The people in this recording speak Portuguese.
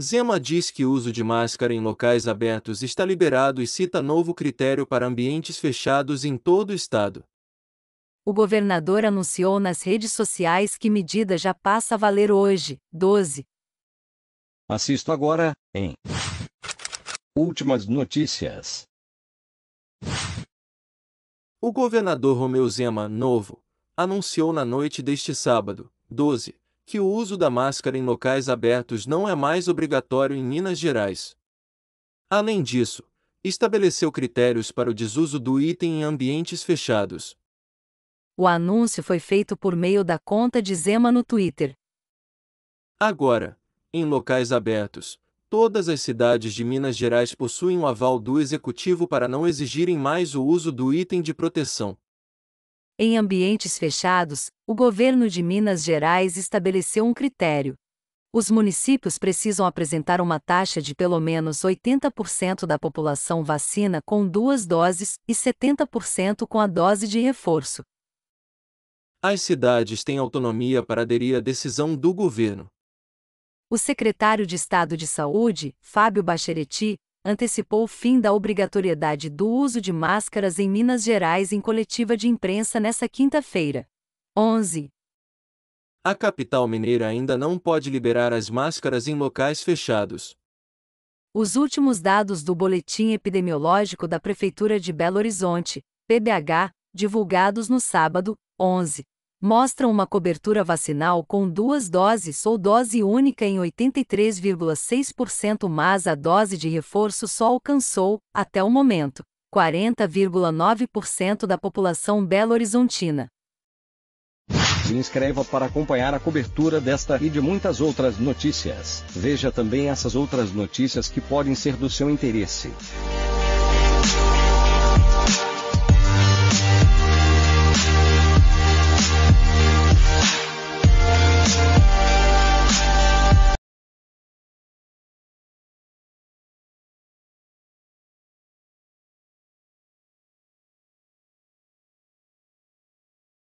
Zema diz que o uso de máscara em locais abertos está liberado e cita novo critério para ambientes fechados em todo o estado. O governador anunciou nas redes sociais que medida já passa a valer hoje, 12. Assisto agora, em Últimas notícias. O governador Romeu Zema, novo, anunciou na noite deste sábado, 12, que o uso da máscara em locais abertos não é mais obrigatório em Minas Gerais. Além disso, estabeleceu critérios para o desuso do item em ambientes fechados. O anúncio foi feito por meio da conta de Zema no Twitter. Agora, em locais abertos, todas as cidades de Minas Gerais possuem o aval do executivo para não exigirem mais o uso do item de proteção. Em ambientes fechados, o governo de Minas Gerais estabeleceu um critério. Os municípios precisam apresentar uma taxa de pelo menos 80% da população vacina com duas doses e 70% com a dose de reforço. As cidades têm autonomia para aderir à decisão do governo. O secretário de Estado de Saúde, Fábio Bacheretti, antecipou o fim da obrigatoriedade do uso de máscaras em Minas Gerais em coletiva de imprensa nesta quinta-feira. 11. A capital mineira ainda não pode liberar as máscaras em locais fechados. Os últimos dados do Boletim Epidemiológico da Prefeitura de Belo Horizonte, PBH, divulgados no sábado, 11, mostram uma cobertura vacinal com duas doses ou dose única em 83,6%, mas a dose de reforço só alcançou, até o momento, 40,9% da população belo-horizontina. Se inscreva para acompanhar a cobertura desta e de muitas outras notícias. Veja também essas outras notícias que podem ser do seu interesse.